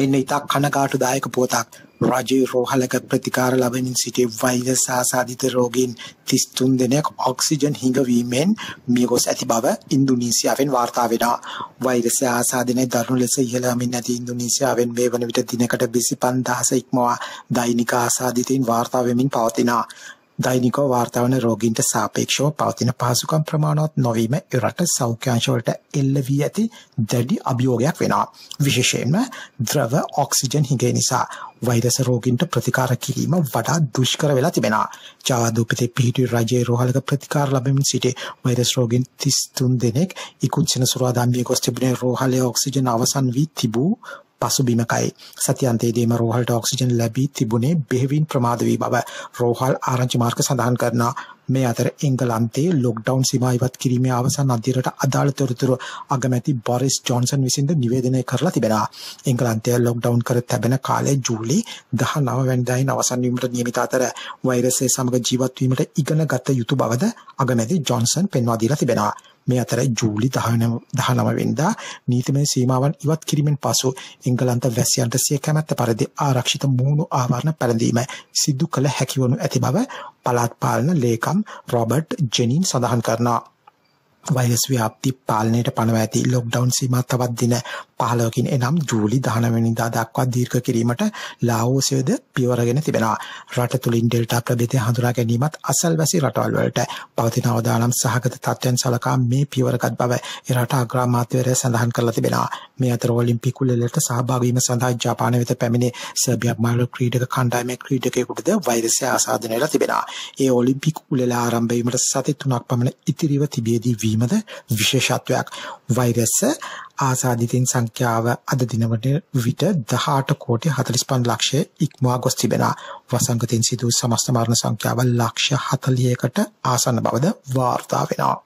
මෙන්න ඉතා කනකාටුදායක පුවතක් රජයේ රෝහලක ප්‍රතිකාර ලබමින් සිටි වෛරස් ආසාදිත රෝගීන් 33 දෙනෙක් ඔක්සිජන් හිඟවීමෙන් මියගොස් ඇති බව ඉන්දුනීසියාවෙන් වාර්තා වෙනවා. වෛරස් ආසාදිතේ දරුණු ලෙස ඉහළමින් ඇති ඉන්දුනීසියාවෙන් මේ වන විට දිනකට 25000 ඉක්මවා දෛනික ආසාදිතයින් වාර්තා වෙමින් පවතිනවා. දෛනිකව වාර්තා වන රෝගීන්ට සාපේක්ෂව පවතින පහසුකම් ප්‍රමාණවත් නොවීම එරට සෞඛ්‍ය අංශ වලට එල්ල වී ඇති දැඩි අභියෝගයක් වෙනවා. විශේෂයෙන්ම ද්‍රව ඔක්සිජන් හිඟේ නිසා වෛරස රෝගීන්ට ප්‍රතිකාර කිරීම වඩා දුෂ්කර වෙලා තිබෙනවා. ජාදූපතේ පිහිටි රජයේ රෝහලක ප්‍රතිකාර ලැබෙමින් සිටි වෛරස් රෝගීන් 33 දෙනෙක් ඉක්ුත් සෙනසුරාදා මියගොස් තිබුණේ රෝහලේ ඔක්සිජන් අවසන් වී තිබූ පසුබිමකයි. සතියන්තයේදීම රෝහලට ඔක්සිජන් ලැබී තිබුණේ බෙහෙවින් ප්‍රමාද වී බව රෝහල් ආරංචි මාර්ග සඳහන් කරනවා. මේ අතර එංගලන්තයේ ලොක්ඩවුන් සීමා ඉවත් කිරීමේ අවසන් අධීරයට අදාළ තොරතුරු අගමැති බොරිස් ජොන්සන් විසින් නිවේදනය කරලා තිබෙනවා. එංගලන්තය ලොක්ඩවුන් කර තැබෙන කාලයේ ජූලි 19 වෙනිදායින් අවසන් වීමට නියමිත අතර වෛරසය සමග ජීවත් වීමට ඉගෙන ගත යුතු බවද අගමැති ජොන්සන් පෙන්වා දීලා තිබෙනවා. මේ අතර ජූලි 19 වෙනිදා නීතිමය සීමාවන් ඉවත් කිරීමෙන් පසු එංගලන්ත වැසියන්ට සිය කැමැත්ත පරිදි ආරක්ෂිත මුහුණු ආවරණ පැළඳීම සිදු කළ හැකි වනු ඇති බව පළාත් පාලන ලේකම් නම් රොබට් ජෙනින් සඳහන් කරනවා. වෛරස් ව්‍යාප්ති පාලනයට පනව ඇති ලොක්ඩවන් සීමා තවත් දින 15කින් එනම් ජූලි 19 වෙනිදා දක්වා දීර්ඝ කිරීමට ලාඕසයේද පියවරගෙන තිබෙනවා. රට තුලින් ඩෙල්ටා ප්‍රදේශය හඳුනා ගැනීමත් අසල්වැසි රටවල් වලට පවතින අවදානම් සහගත තත්ත්වයන් සලකා මේ පියවරකට බව රට අග්‍රාමාත්‍යවරය සඳහන් කරලා තිබෙනවා. මේ අතර ඔලිම්පික් උළෙලට සහභාගී වීම සඳහා ජපානය වෙත පැමිණි සර්බියා මාළු ක්‍රීඩක කණ්ඩායමේ ක්‍රීඩකයෙකුටද වෛරසය ආසාදනය වෙලා තිබෙනවා. ඒ ඔලිම්පික් උළෙල ආරම්භ වීමට සති 3ක් පමණ ඉතිරිව තිබියදී වීමද විශේෂත්වයක්. වෛරස ආසාදිතින් සංඛ්‍යාව අද දිනකට විට 18 කෝටි 45 ලක්ෂය ඉක්මවා ගොස් තිබෙනවා. වසංගතින් සිදු සමස්ත මරණ සංඛ්‍යාව ලක්ෂ 41කට ආසන්න බවද වාර්තා වෙනවා.